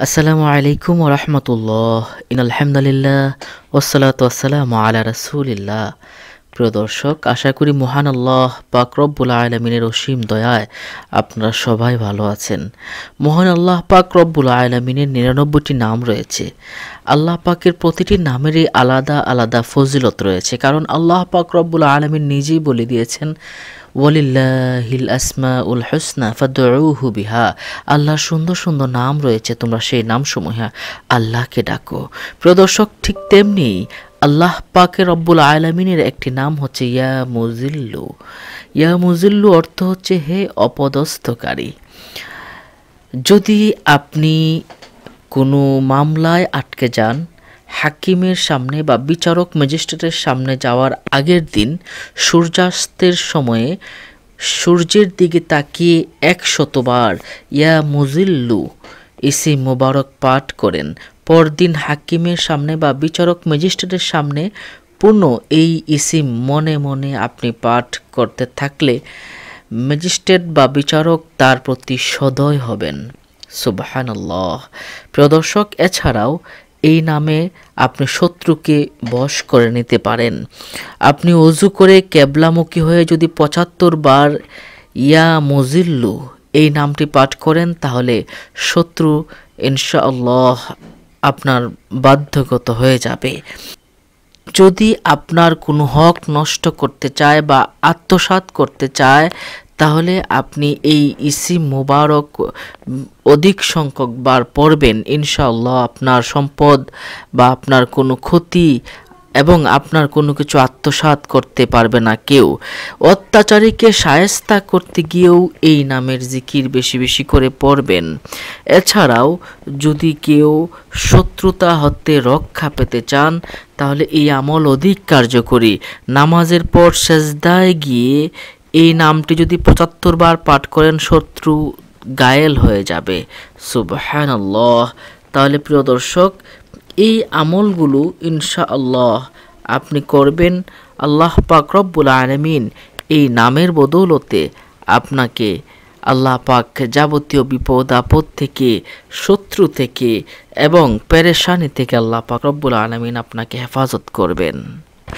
السلام عليكم ورحمة الله إن الحمد لله والصلاة والسلام على رسول الله প্রিয় দর্শক আশা করি মহান আল্লাহ পাক রব্বুল আলমিনের অসীম দয়ায় আপনারা সবাই ভালো আছেন মহান আল্লাহ পাক রব্বুল আলমিনের নিরানব্বইটি নাম রয়েছে আল্লাহ পাকের প্রতিটি নামেরই আলাদা আলাদা ফজিলত রয়েছে কারণ আল্লাহ পাক রব্বুল আলমিন নিজেই বলে দিয়েছেন ওয়ালিল্লাহিল আসমা উল হসনা ফাদুহু বিহা আল্লাহর সুন্দর সুন্দর নাম রয়েছে তোমরা সেই নামসমূহে আল্লাহকে ডাকো প্রদর্শক ঠিক তেমনি আল্লাহ পাকে রব্বুল আলামিনের একটি নাম হচ্ছে ইয়া মুজিল্লু ইয়া মুজিল্লু অর্থ হচ্ছে হে অপদস্থকারী যদি আপনি কোনো মামলায় আটকে যান হাকিমের সামনে বা বিচারক ম্যাজিস্ট্রেটের সামনে যাওয়ার আগের দিন সূর্যাস্তের সময়ে সূর্যের দিকে তাকিয়ে একশতবার ইয়া মুজিল্লু ইসি মোবারক পাঠ করেন পরদিন হাকিমের সামনে বা বিচারক ম্যাজিস্ট্রেটের সামনে পুনঃ এই ইসি মনে মনে আপনি পাঠ করতে থাকলে ম্যাজিস্ট্রেট বা বিচারক তার প্রতি সদয় হবেন সুবাহানল্লাহ প্রদর্শক এছাড়াও এই নামে আপনি শত্রুকে বশ করে নিতে পারেন আপনি অজু করে কেবলামুখী হয়ে যদি পঁচাত্তর বার ইয়া মজিল্লু এই নামটি পাঠ করেন তাহলে শত্রু ইনশাআল্লাহ আপনার বাধ্যগত হয়ে যাবে যদি আপনার কোনো হক নষ্ট করতে চায় বা আত্মসাত করতে চায় তাহলে আপনি এই ইসি মোবারক অধিক সংখ্যক বার পড়বেন ইনশাআল্লাহ আপনার সম্পদ বা আপনার কোনো ক্ষতি এবং আপনার কোনো কিছু আত্মসাত করতে পারবে না কেউ অত্যাচারীকে সায়স্তা করতে গিয়েও এই নামের জিকির বেশি বেশি করে পড়বেন এছাড়াও যদি কেউ শত্রুতা হতে রক্ষা পেতে চান তাহলে এই আমল অধিক কার্যকরী নামাজের পর সেজদায় গিয়ে এই নামটি যদি পঁচাত্তর বার পাঠ করেন শত্রু গায়েল হয়ে যাবে সুবহান তাহলে প্রিয় দর্শক এই আমলগুলো ইনশাআল্লাহ আপনি করবেন আল্লাহ পাক রব্বুল আলমিন এই নামের বদৌলতে আপনাকে আল্লাহ পাক যাবতীয় বিপদ আপদ থেকে শত্রু থেকে এবং পেরেশানি থেকে আল্লাহ পাক রব্বুল আলমিন আপনাকে হেফাজত করবেন